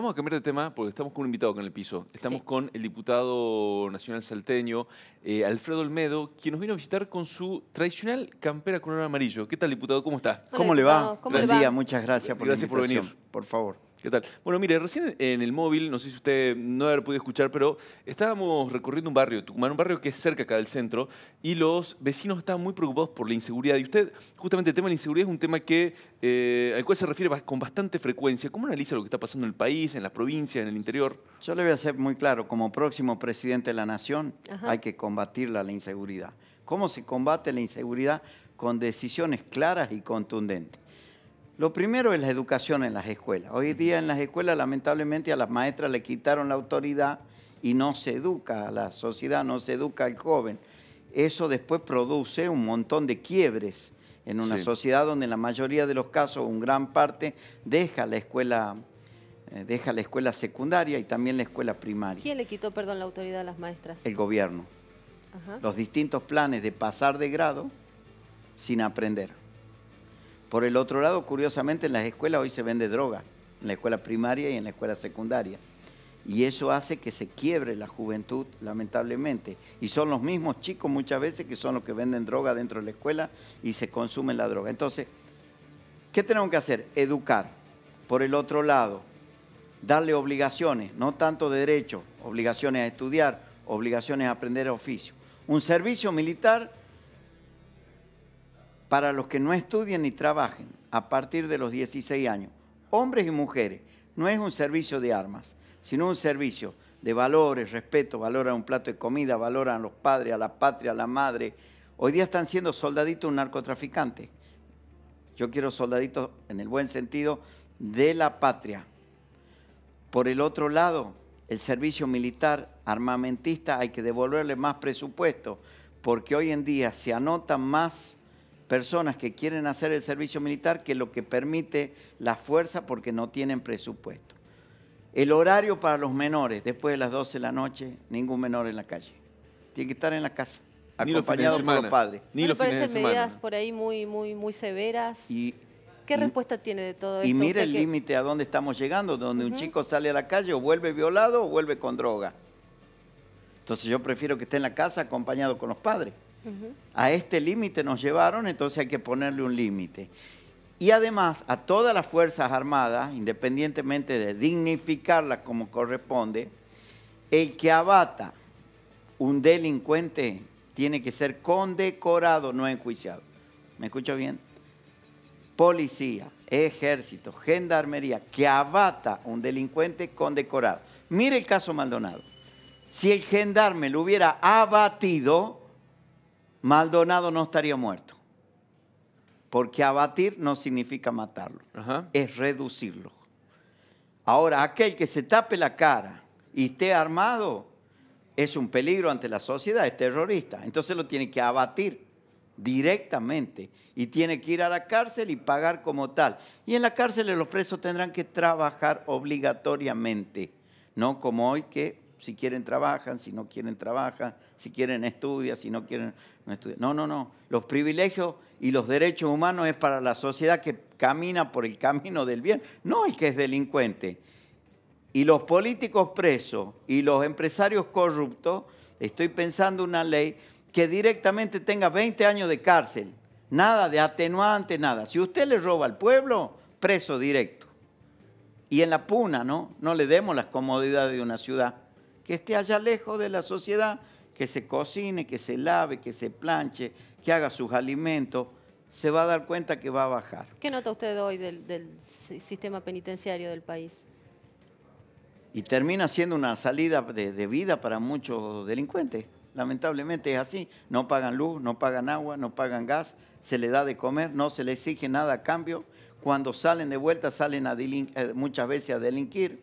Vamos a cambiar de tema porque estamos con un invitado acá en el piso. Estamos con el diputado nacional salteño, eh, Alfredo Olmedo, quien nos vino a visitar con su tradicional campera color amarillo. ¿Qué tal, diputado? ¿Cómo está? ¿Cómo, le va? gracias, muchas gracias por Gracias por venir. Por favor. ¿Qué tal? Bueno, mire, recién en el móvil, no sé si usted no haber podido escuchar, pero estábamos recorriendo un barrio, Tucumán, un barrio que es cerca acá del centro, y los vecinos estaban muy preocupados por la inseguridad. Y usted, justamente el tema de la inseguridad es un tema eh, al cual se refiere con bastante frecuencia. ¿Cómo analiza lo que está pasando en el país, en las provincias, en el interior? Yo le voy a hacer muy claro, como próximo presidente de la nación, hay que combatir la inseguridad. ¿Cómo se combate la inseguridad? Con decisiones claras y contundentes. Lo primero es la educación en las escuelas. Hoy día en las escuelas lamentablemente a las maestras le quitaron la autoridad y no se educa a la sociedad, no se educa al joven. Eso después produce un montón de quiebres en una sociedad donde en la mayoría de los casos, un gran parte, deja la escuela eh, deja la escuela secundaria y también la escuela primaria. ¿Quién le quitó, perdón, la autoridad a las maestras? El gobierno. Los distintos planes de pasar de grado sin aprender. Por el otro lado, curiosamente, en las escuelas hoy se vende droga, en la escuela primaria y en la escuela secundaria. Y eso hace que se quiebre la juventud, lamentablemente. Y son los mismos chicos muchas veces que son los que venden droga dentro de la escuela y se consumen la droga. Entonces, ¿qué tenemos que hacer? Educar. Por el otro lado, darle obligaciones, no tanto de derecho, obligaciones a estudiar, obligaciones a aprender oficio. Un servicio militar para los que no estudian ni trabajen a partir de los 16 años, hombres y mujeres, no es un servicio de armas, sino un servicio de valores, respeto, valoran un plato de comida, valoran a los padres, a la patria, a la madre. Hoy día están siendo soldaditos un narcotraficante. Yo quiero soldaditos en el buen sentido de la patria. Por el otro lado, el servicio militar armamentista hay que devolverle más presupuesto, porque hoy en día se anota más personas que quieren hacer el servicio militar que lo que permite la fuerza porque no tienen presupuesto. El horario para los menores, después de las 12 de la noche, ningún menor en la calle. Tiene que estar en la casa, acompañado con los padres. Ni parecen medidas por ahí muy, muy, muy severas. ¿Qué respuesta tiene de todo esto? Y mira el límite a dónde estamos llegando, donde un chico sale a la calle o vuelve violado o vuelve con droga. Entonces yo prefiero que esté en la casa acompañado con los padres. A este límite nos llevaron, entonces hay que ponerle un límite. Y además a todas las Fuerzas Armadas, independientemente de dignificarlas como corresponde, el que abata un delincuente tiene que ser condecorado, no enjuiciado. ¿Me escucho bien? Policía, ejército, gendarmería, que abata un delincuente condecorado. Mire el caso Maldonado. Si el gendarme lo hubiera abatido, Maldonado no estaría muerto. Porque abatir no significa matarlo, es reducirlo. Ahora, aquel que se tape la cara y esté armado es un peligro ante la sociedad, es terrorista. Entonces lo tiene que abatir directamente y tiene que ir a la cárcel y pagar como tal. Y en la cárcel los presos tendrán que trabajar obligatoriamente, no como hoy que si quieren, trabajan, si no quieren, trabajan, si quieren, estudian, si no quieren, no estudian. No, no, no. Los privilegios y los derechos humanos es para la sociedad que camina por el camino del bien, no el que es delincuente. Y los políticos presos y los empresarios corruptos, estoy pensando una ley que directamente tenga 20 años de cárcel, nada de atenuante, nada. Si usted le roba al pueblo, preso directo. Y en la puna, ¿no? No le demos las comodidades de una ciudad que esté allá lejos de la sociedad, que se cocine, que se lave, que se planche, que haga sus alimentos, se va a dar cuenta que va a bajar. ¿Qué nota usted hoy del, sistema penitenciario del país? Y termina siendo una salida de, vida para muchos delincuentes. Lamentablemente es así. No pagan luz, no pagan agua, no pagan gas, se le da de comer, no se le exige nada a cambio. Cuando salen de vuelta salen eh, muchas veces a delinquir,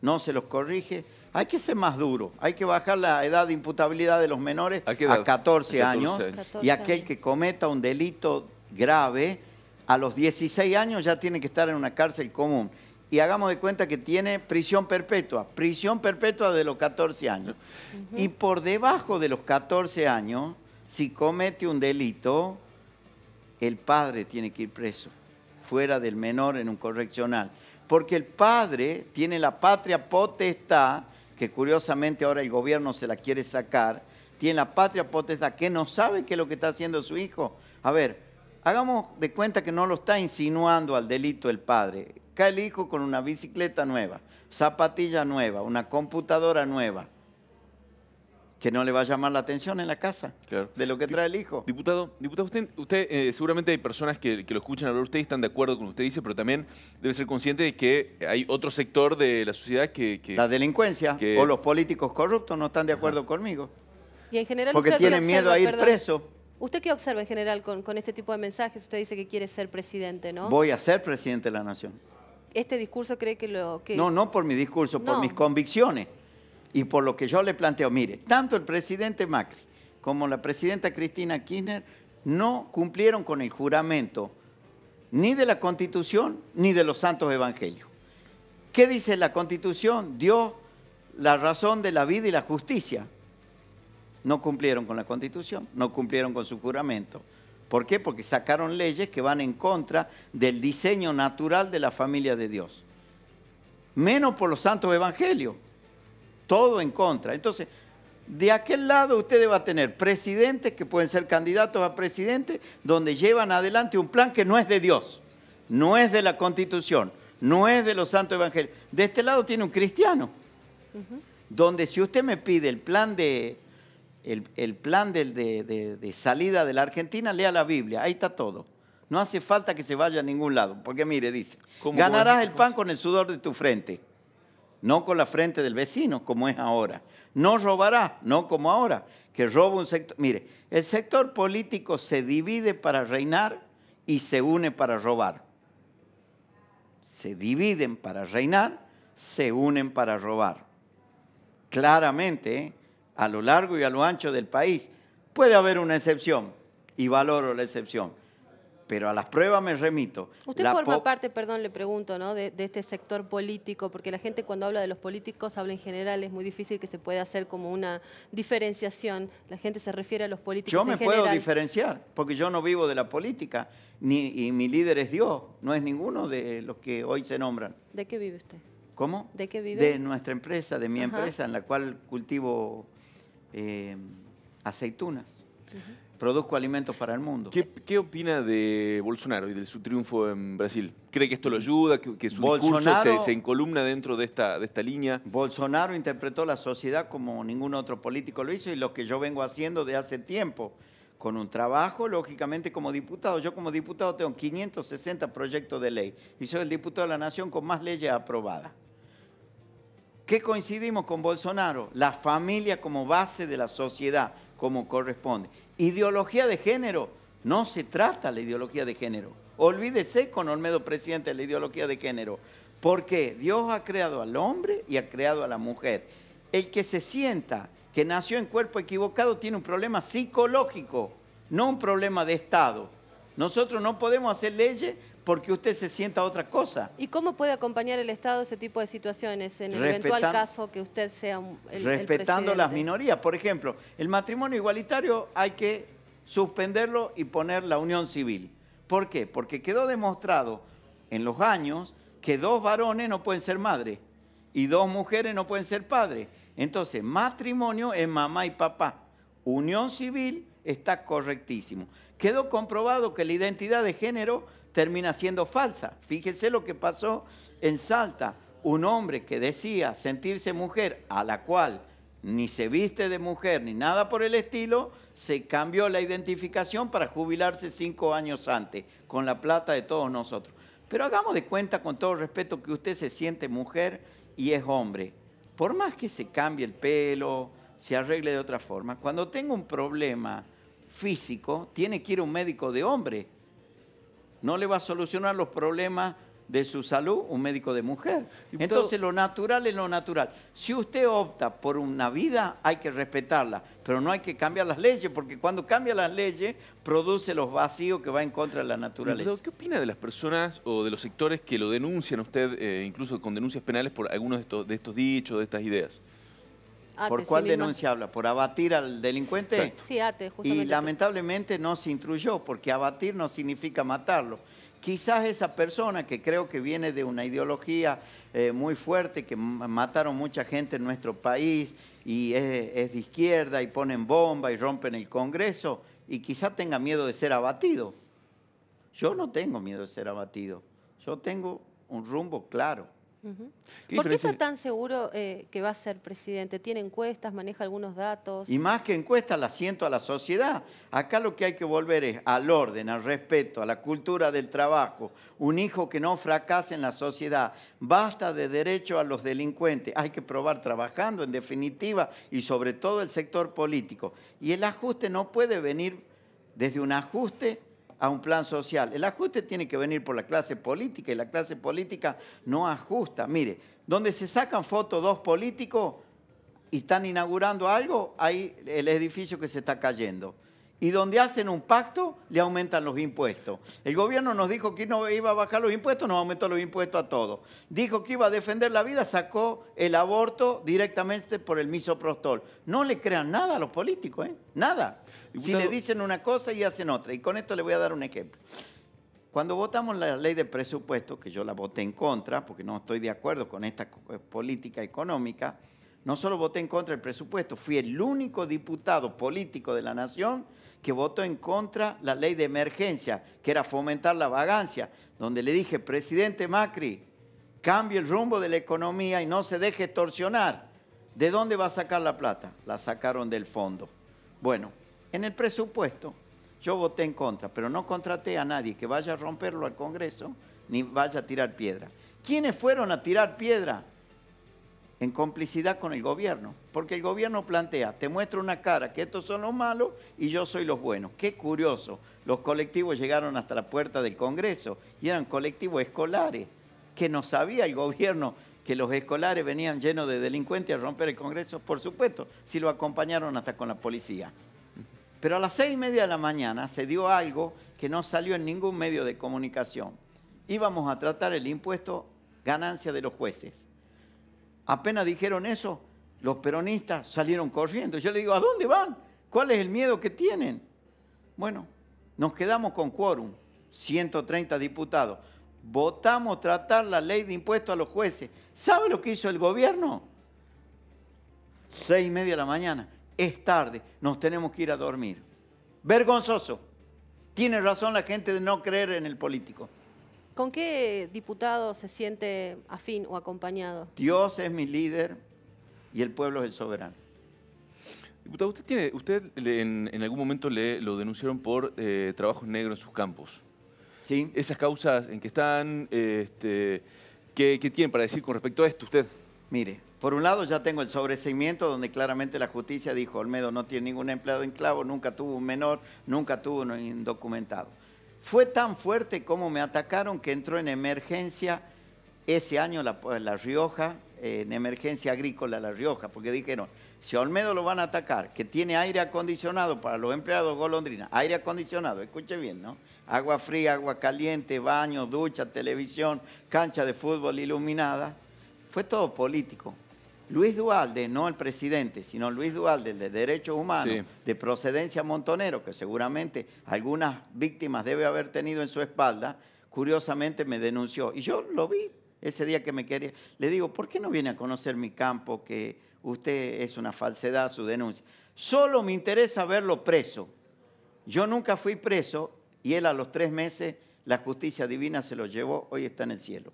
no se los corrige hay que ser más duro, hay que bajar la edad de imputabilidad de los menores a 14, años, y aquel que cometa un delito grave a los 16 años ya tiene que estar en una cárcel común. Y hagamos de cuenta que tiene prisión perpetua, prisión perpetua de los 14 años. Y por debajo de los 14 años, si comete un delito, el padre tiene que ir preso, fuera del menor en un correccional. Porque el padre tiene la patria potestad que curiosamente ahora el gobierno se la quiere sacar, tiene la patria potestad, que no sabe qué es lo que está haciendo su hijo. A ver, hagamos de cuenta que no lo está insinuando al delito el padre. Cae el hijo con una bicicleta nueva, zapatilla nueva, una computadora nueva que no le va a llamar la atención en la casa de lo que trae el hijo. Diputado, diputado usted, usted eh, seguramente hay personas que, lo escuchan hablar, y están de acuerdo con lo que usted dice, pero también debe ser consciente de que hay otro sector de la sociedad que... la delincuencia o los políticos corruptos no están de acuerdo conmigo. Y en general... Porque tienen miedo a ir preso. ¿Usted qué observa en general con, con este tipo de mensajes? Usted dice que quiere ser presidente, ¿no? Voy a ser presidente de la nación. ¿Este discurso cree que lo...? Que... No, no por mi discurso, por mis convicciones. Y por lo que yo le planteo, mire, tanto el presidente Macri como la presidenta Cristina Kirchner no cumplieron con el juramento ni de la Constitución ni de los santos evangelios. ¿Qué dice la Constitución? Dios, la razón de la vida y la justicia. No cumplieron con la Constitución, no cumplieron con su juramento. ¿Por qué? Porque sacaron leyes que van en contra del diseño natural de la familia de Dios. Menos por los santos evangelios todo en contra. Entonces, de aquel lado usted va a tener presidentes que pueden ser candidatos a presidente, donde llevan adelante un plan que no es de Dios, no es de la Constitución, no es de los santos evangelios. De este lado tiene un cristiano, donde si usted me pide el plan de, el, plan de, salida de la Argentina, lea la Biblia, ahí está todo. No hace falta que se vaya a ningún lado, porque mire, dice, ganarás el pan con el sudor de tu frente no con la frente del vecino como es ahora. No robará, no como ahora, que roba un sector. Mire, el sector político se divide para reinar y se une para robar. Se dividen para reinar, se unen para robar. Claramente, a lo largo y a lo ancho del país, puede haber una excepción, y valoro la excepción pero a las pruebas me remito. Usted forma parte, perdón, le pregunto, ¿no? De, este sector político, porque la gente cuando habla de los políticos habla en general, es muy difícil que se pueda hacer como una diferenciación. La gente se refiere a los políticos. Yo me puedo diferenciar, porque yo no vivo de la política, ni, y mi líder es Dios, no es ninguno de los que hoy se nombran. ¿De qué vive usted? ¿Cómo? ¿De qué vive? De nuestra empresa, de mi empresa, en la cual cultivo eh, aceitunas. Produzco alimentos para el mundo. ¿Qué, opina de Bolsonaro y de su triunfo en Brasil? ¿Cree que esto lo ayuda? ¿Que, que su se, dentro de esta, de esta línea? Bolsonaro interpretó la sociedad como ningún otro político lo hizo y lo que yo vengo haciendo de hace tiempo con un trabajo, lógicamente, como diputado. Yo como diputado tengo 560 proyectos de ley y soy el diputado de la Nación con más leyes aprobadas. ¿Qué coincidimos con Bolsonaro? La familia como base de la sociedad como corresponde. Ideología de género, no se trata la ideología de género. Olvídese con Olmedo Presidente la ideología de género, porque Dios ha creado al hombre y ha creado a la mujer. El que se sienta que nació en cuerpo equivocado tiene un problema psicológico, no un problema de Estado. Nosotros no podemos hacer leyes porque usted se sienta otra cosa. ¿Y cómo puede acompañar el Estado ese tipo de situaciones en el eventual caso que usted sea un, presidente? Respetando las minorías. Por ejemplo, el matrimonio igualitario hay que suspenderlo y poner la unión civil. ¿Por qué? Porque quedó demostrado en los años que dos varones no pueden ser madres y dos mujeres no pueden ser padres. Entonces, matrimonio es mamá y papá. Unión civil está correctísimo. Quedó comprobado que la identidad de género termina siendo falsa. Fíjense lo que pasó en Salta. Un hombre que decía sentirse mujer, a la cual ni se viste de mujer ni nada por el estilo, se cambió la identificación para jubilarse cinco años antes, con la plata de todos nosotros. Pero hagamos de cuenta, con todo respeto, que usted se siente mujer y es hombre. Por más que se cambie el pelo, se arregle de otra forma, cuando tenga un problema físico, tiene que ir a un médico de hombre no le va a solucionar los problemas de su salud un médico de mujer. Entonces lo natural es lo natural. Si usted opta por una vida, hay que respetarla, pero no hay que cambiar las leyes, porque cuando cambia las leyes, produce los vacíos que va en contra de la naturaleza. ¿Qué opina de las personas o de los sectores que lo denuncian usted, eh, incluso con denuncias penales, por algunos de estos, de estos dichos, de estas ideas? Ah, ¿Por cuál denuncia habla? ¿Por abatir al delincuente? Sí, ATE, justamente. Y lamentablemente no se instruyó, porque abatir no significa matarlo. Quizás esa persona que creo que viene de una ideología eh, muy fuerte, que mataron mucha gente en nuestro país y es, es de izquierda y ponen bomba y rompen el Congreso y quizás tenga miedo de ser abatido. Yo no tengo miedo de ser abatido. Yo tengo un rumbo claro. ¿Por qué está tan seguro eh, que va a ser presidente? ¿Tiene encuestas, maneja algunos datos? Y más que encuestas, la siento a la sociedad. Acá lo que hay que volver es al orden, al respeto, a la cultura del trabajo. Un hijo que no fracase en la sociedad. Basta de derecho a los delincuentes. Hay que probar trabajando, en definitiva, y sobre todo el sector político. Y el ajuste no puede venir desde un ajuste a un plan social. El ajuste tiene que venir por la clase política y la clase política no ajusta. Mire, donde se sacan fotos dos políticos y están inaugurando algo, hay el edificio que se está cayendo. Y donde hacen un pacto, le aumentan los impuestos. El gobierno nos dijo que no iba a bajar los impuestos, nos aumentó los impuestos a todos. Dijo que iba a defender la vida, sacó el aborto directamente por el misoprostol. No le crean nada a los políticos, ¿eh? Nada. Si le dicen una cosa y hacen otra. Y con esto le voy a dar un ejemplo. Cuando votamos la ley de presupuesto, que yo la voté en contra, porque no estoy de acuerdo con esta eh, política económica, no solo voté en contra del presupuesto, fui el único diputado político de la Nación que votó en contra la ley de emergencia, que era fomentar la vagancia, donde le dije, presidente Macri, cambie el rumbo de la economía y no se deje torsionar. ¿De dónde va a sacar la plata? La sacaron del fondo. Bueno, en el presupuesto yo voté en contra, pero no contraté a nadie que vaya a romperlo al Congreso ni vaya a tirar piedra. ¿Quiénes fueron a tirar piedra? en complicidad con el gobierno, porque el gobierno plantea, te muestro una cara que estos son los malos y yo soy los buenos. Qué curioso, los colectivos llegaron hasta la puerta del Congreso y eran colectivos escolares, que no sabía el gobierno que los escolares venían llenos de delincuentes a romper el Congreso, por supuesto, si lo acompañaron hasta con la policía. Pero a las seis y media de la mañana se dio algo que no salió en ningún medio de comunicación. Íbamos a tratar el impuesto ganancia de los jueces Apenas dijeron eso, los peronistas salieron corriendo. Yo le digo, ¿a dónde van? ¿Cuál es el miedo que tienen? Bueno, nos quedamos con quórum, 130 diputados. Votamos tratar la ley de impuestos a los jueces. ¿Sabe lo que hizo el gobierno? Seis y media de la mañana. Es tarde, nos tenemos que ir a dormir. Vergonzoso. Tiene razón la gente de no creer en el político. ¿Con qué diputado se siente afín o acompañado? Dios es mi líder y el pueblo es el soberano. Diputado, usted, tiene, usted en, algún momento le, lo denunciaron por eh, trabajos negros en sus campos. Sí. Esas causas en que están, este, ¿qué, tiene para decir con respecto a esto usted? Mire, por un lado ya tengo el sobreseimiento donde claramente la justicia dijo, Olmedo no tiene ningún empleado en clavo, nunca tuvo un menor, nunca tuvo un indocumentado. Fue tan fuerte como me atacaron que entró en emergencia ese año la, la Rioja, en emergencia agrícola La Rioja, porque dijeron, si Olmedo lo van a atacar, que tiene aire acondicionado para los empleados golondrina, aire acondicionado, escuche bien, ¿no? Agua fría, agua caliente, baño, ducha, televisión, cancha de fútbol iluminada. Fue todo político. Luis Dualde, no el presidente, sino Luis Dualde, el de Derechos Humanos, de procedencia montonero, que seguramente algunas víctimas debe haber tenido en su espalda, curiosamente me denunció. Y yo lo vi ese día que me quería. Le digo, ¿por qué no viene a conocer mi campo? Que usted es una falsedad su denuncia. Solo me interesa verlo preso. Yo nunca fui preso y él a los tres meses la justicia divina se lo llevó, hoy está en el cielo.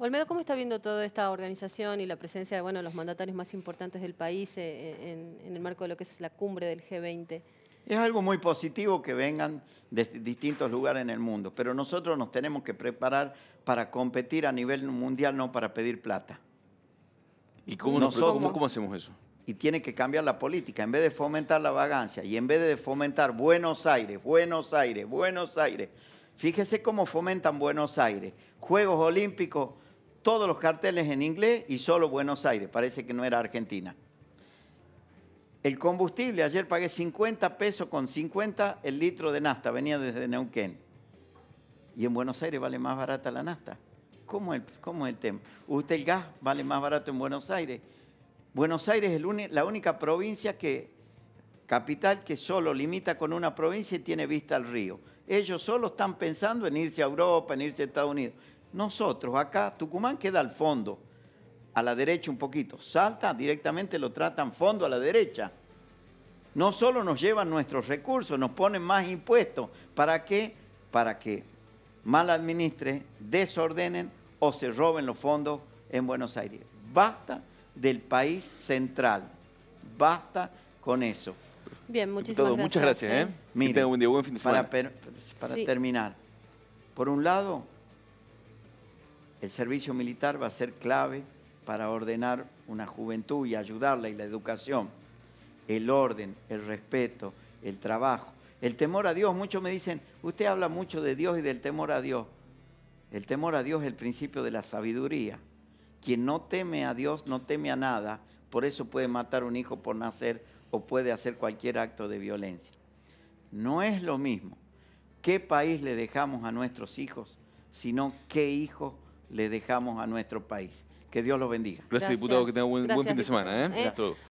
Olmedo, ¿cómo está viendo toda esta organización y la presencia de los mandatarios más importantes del país eh, en, el marco de lo que es la cumbre del G20? Es algo muy positivo que vengan de distintos lugares en el mundo, pero nosotros nos tenemos que preparar para competir a nivel mundial, no para pedir plata. ¿Y cómo, cómo hacemos eso? Y tiene que cambiar la política. En vez de fomentar la vagancia y en vez de fomentar Buenos Aires, Buenos Aires, Buenos Aires, fíjese cómo fomentan Buenos Aires. Juegos Olímpicos todos los carteles en inglés y solo Buenos Aires, parece que no era Argentina. El combustible, ayer pagué 50 pesos con 50 el litro de nafta, venía desde Neuquén. Y en Buenos Aires vale más barata la nafta. ¿Cómo, es el tema? Usted el gas vale más barato en Buenos Aires. Buenos Aires es la única provincia que, capital que solo limita con una provincia y tiene vista al río. Ellos solo están pensando en irse a Europa, en irse a Estados Unidos. Nosotros, acá, Tucumán queda al fondo, a la derecha un poquito. Salta directamente lo tratan fondo a la derecha. No solo nos llevan nuestros recursos, nos ponen más impuestos. ¿Para qué? Para que mal administren, desordenen o se roben los fondos en Buenos Aires. Basta del país central. Basta con eso. Bien, muchísimas gracias. Muchas gracias. buen ¿eh? día, buen fin de semana. Para, terminar, por un lado, el servicio militar va a ser clave para ordenar una juventud y ayudarla y la educación, el orden, el respeto, el trabajo, el temor a Dios. Muchos me dicen, usted habla mucho de Dios y del temor a Dios. El temor a Dios es el principio de la sabiduría. Quien no teme a Dios no teme a nada, por eso puede matar un hijo por nacer o puede hacer cualquier acto de violencia. No es lo mismo qué país le dejamos a nuestros hijos, sino qué hijos le dejamos a nuestro país. Que Dios los bendiga. Gracias, diputado, que tenga un buen, buen fin de semana. ¿eh? ¿Eh?